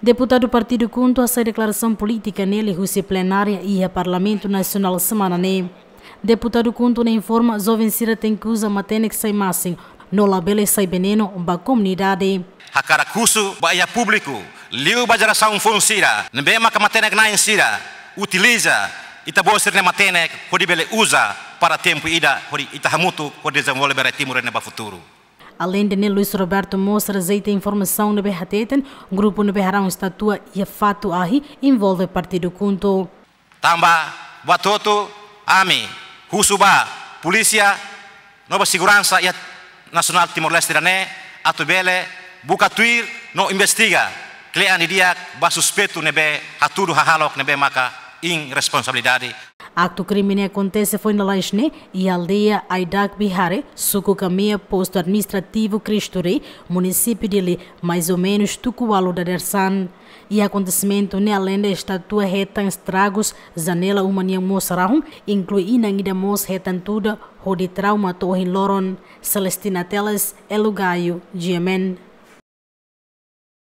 Deputado Partido Cunto, sua declaração política nele, Rússia Plenária e a Parlamento Nacional Semana né? Deputado Cunto na informa, Zovencira tem que usar matene que sai máximo, no labele sai veneno, ba comunidade. A caracuço, baia público, liu ba geração funcira, nebe maka matene que na insira, utiliza, itabosir ne matene, kodibele usa, para tempo ida, itahamutu, kodizamuole bere timur ne ba futuro. Além de Luiz Roberto mostra azeite a informação no Berrateten, grupo no Berrarão estatua e fato ahi envolve partido Kunto. Tamba, Batoto, Ami, Husuba, Polícia, Nova Segurança e Nacional Timor-Leste Irané, Atubele, Bukatuir, não investiga. Klean dia ba suspeito nebe hatudo hahalok nebe maka in responsabilidade. Ato crime acontece foi na Lanchne e aldeia Aidak Bihare, suco caminha posto administrativo Rei, município de Li, mais ou menos Tukualo da Dersan. E acontecimento ne além da estatua em estragos, janela humania mosrahum, inclui inangida mos em tudo, rodi trauma torre loron, Celestina Teles, Elugaio, Gemen.